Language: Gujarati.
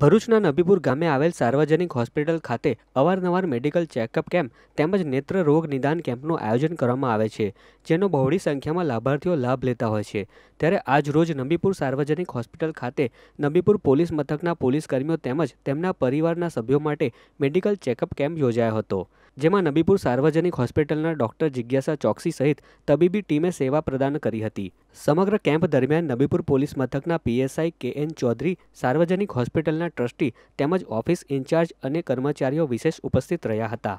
ભરૂચના નબીપુર ગામે આવેલ સાર્વજનિક હોસ્પિટલ ખાતે અવારનવાર મેડિકલ ચેકઅપ કેમ્પ તેમજ નેત્ર રોગ નિદાન કેમ્પનું આયોજન કરવામાં આવે છે જેનો બહોળી સંખ્યામાં લાભાર્થીઓ લાભ લેતા હોય છે ત્યારે આજ રોજ નબીપુર સાર્વજનિક હોસ્પિટલ ખાતે નબીપુર પોલીસ મથકના પોલીસકર્મીઓ તેમજ તેમના પરિવારના સભ્યો માટે મેડિકલ ચેકઅપ કેમ્પ યોજાયો હતો જેમાં નબીપુર સાર્વજનિક હોસ્પિટલના ડોક્ટર જિજ્ઞાસા ચોકસી સહિત તબીબી ટીમે સેવા પ્રદાન કરી હતી સમગ્ર કેમ્પ દરમિયાન નબીપુર પોલીસ મથકના પીએસઆઈ કે એન ચૌધરી સાર્વજનિક હોસ્પિટલના ટ્રસ્ટી તેમજ ઓફિસ ઇન્ચાર્જ અને કર્મચારીઓ વિશેષ ઉપસ્થિત રહ્યા હતા